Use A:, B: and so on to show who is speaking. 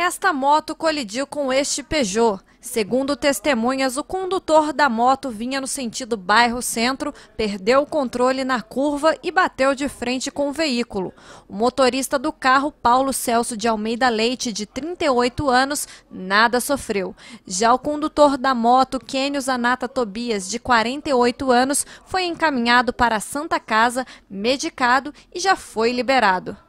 A: Esta moto colidiu com este Peugeot. Segundo testemunhas, o condutor da moto vinha no sentido bairro-centro, perdeu o controle na curva e bateu de frente com o veículo. O motorista do carro, Paulo Celso de Almeida Leite, de 38 anos, nada sofreu. Já o condutor da moto, Kênio Anata Tobias, de 48 anos, foi encaminhado para a Santa Casa, medicado e já foi liberado.